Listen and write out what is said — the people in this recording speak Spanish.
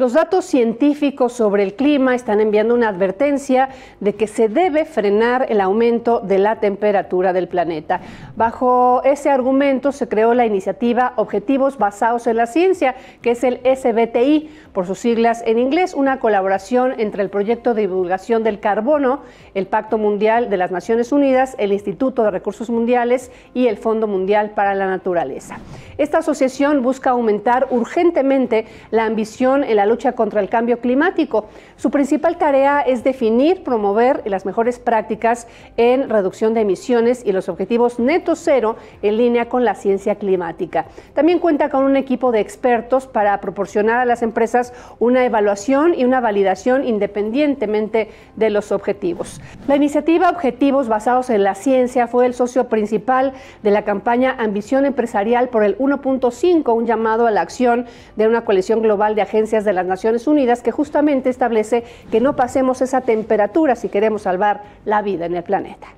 Los datos científicos sobre el clima están enviando una advertencia de que se debe frenar el aumento de la temperatura del planeta. Bajo ese argumento se creó la iniciativa Objetivos Basados en la Ciencia, que es el SBTI, por sus siglas en inglés, una colaboración entre el Proyecto de Divulgación del Carbono, el Pacto Mundial de las Naciones Unidas, el Instituto de Recursos Mundiales y el Fondo Mundial para la Naturaleza. Esta asociación busca aumentar urgentemente la ambición en la lucha contra el cambio climático. Su principal tarea es definir, promover las mejores prácticas en reducción de emisiones y los objetivos neto cero en línea con la ciencia climática. También cuenta con un equipo de expertos para proporcionar a las empresas una evaluación y una validación independientemente de los objetivos. La iniciativa Objetivos basados en la ciencia fue el socio principal de la campaña Ambición Empresarial por el 1.5, un llamado a la acción de una coalición global de agencias de las Naciones Unidas que justamente establece que no pasemos esa temperatura si queremos salvar la vida en el planeta.